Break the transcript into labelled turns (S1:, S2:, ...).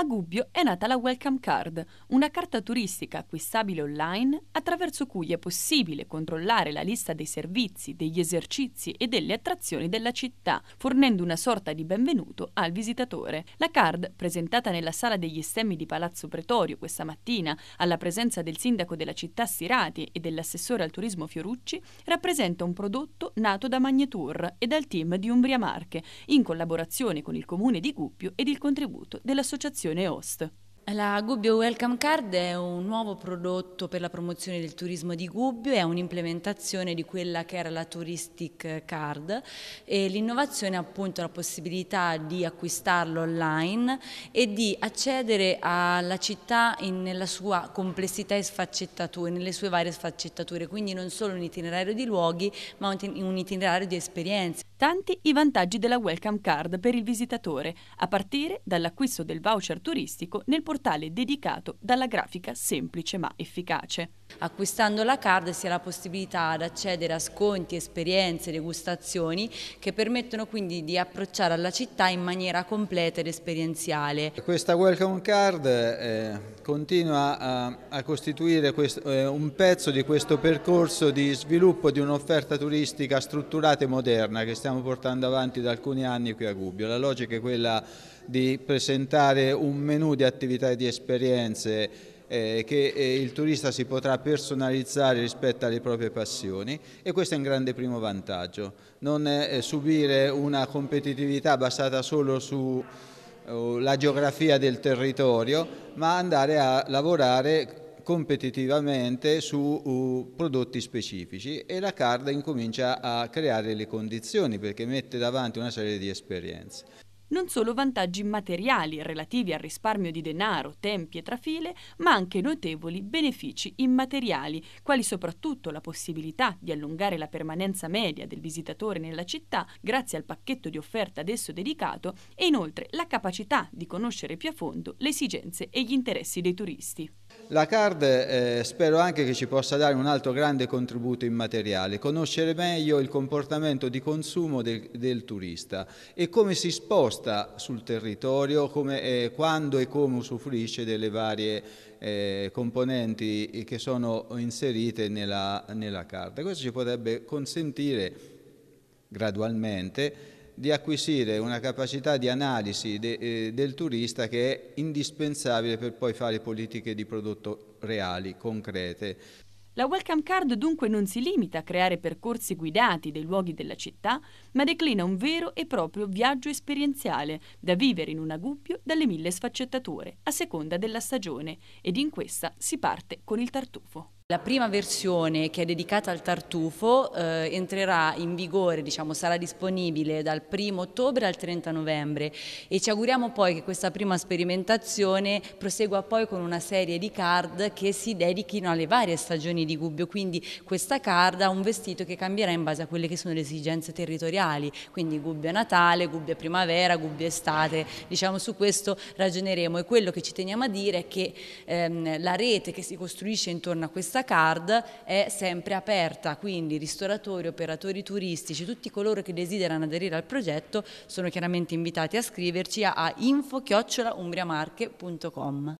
S1: A Gubbio è nata la Welcome Card, una carta turistica acquistabile online attraverso cui è possibile controllare la lista dei servizi, degli esercizi e delle attrazioni della città, fornendo una sorta di benvenuto al visitatore. La card, presentata nella sala degli stemmi di Palazzo Pretorio questa mattina, alla presenza del sindaco della città Sirati e dell'assessore al turismo Fiorucci, rappresenta un prodotto nato da Magnetour e dal team di Umbria Marche, in collaborazione con il comune di Gubbio ed il contributo dell'associazione stazione Host. La Gubbio Welcome Card
S2: è un nuovo prodotto per la promozione del turismo di Gubbio, è un'implementazione di quella che era la Touristic Card e l'innovazione è appunto la possibilità di acquistarlo online e di accedere alla città in, nella sua complessità e sfaccettature, nelle sue varie sfaccettature, quindi non solo un itinerario di luoghi ma un itinerario di esperienze.
S1: Tanti i vantaggi della Welcome Card per il visitatore, a partire dall'acquisto del voucher turistico nel portale dedicato dalla grafica semplice ma efficace. Acquistando
S2: la card si ha la possibilità ad accedere a sconti, esperienze, degustazioni che permettono quindi di approcciare alla città in maniera completa ed esperienziale.
S3: Questa welcome card eh, continua a, a costituire questo, eh, un pezzo di questo percorso di sviluppo di un'offerta turistica strutturata e moderna che stiamo portando avanti da alcuni anni qui a Gubbio. La logica è quella di presentare un menu di attività e di esperienze eh, che eh, il turista si potrà personalizzare rispetto alle proprie passioni e questo è un grande primo vantaggio. Non eh, subire una competitività basata solo sulla eh, geografia del territorio, ma andare a lavorare competitivamente su uh, prodotti specifici e la card incomincia a creare le condizioni perché mette davanti una serie di esperienze
S1: non solo vantaggi materiali relativi al risparmio di denaro, tempi e trafile, ma anche notevoli benefici immateriali, quali soprattutto la possibilità di allungare la permanenza media del visitatore nella città grazie al pacchetto di offerta ad esso dedicato e inoltre la capacità di conoscere più a fondo le esigenze e gli interessi dei turisti.
S3: La CARD eh, spero anche che ci possa dare un altro grande contributo immateriale, conoscere meglio il comportamento di consumo del, del turista e come si sposta sul territorio, come, eh, quando e come usufruisce delle varie eh, componenti che sono inserite nella, nella CARD. Questo ci potrebbe consentire gradualmente di acquisire una capacità di analisi de, eh, del turista che è indispensabile per poi fare politiche di prodotto reali, concrete.
S1: La Welcome Card dunque non si limita a creare percorsi guidati dei luoghi della città, ma declina un vero e proprio viaggio esperienziale da vivere in un agubbio dalle mille sfaccettature, a seconda della stagione, ed in questa si parte con il tartufo. La prima
S2: versione che è dedicata al tartufo eh, entrerà in vigore, diciamo, sarà disponibile dal 1 ottobre al 30 novembre e ci auguriamo poi che questa prima sperimentazione prosegua poi con una serie di card che si dedichino alle varie stagioni di Gubbio, quindi questa card ha un vestito che cambierà in base a quelle che sono le esigenze territoriali, quindi Gubbio Natale, Gubbio Primavera, Gubbio Estate, diciamo su questo ragioneremo e quello che ci teniamo a dire è che ehm, la rete che si costruisce intorno a questa questa card è sempre aperta, quindi ristoratori, operatori turistici, tutti coloro che desiderano aderire al progetto sono chiaramente invitati a scriverci a info-umbriamarche.com.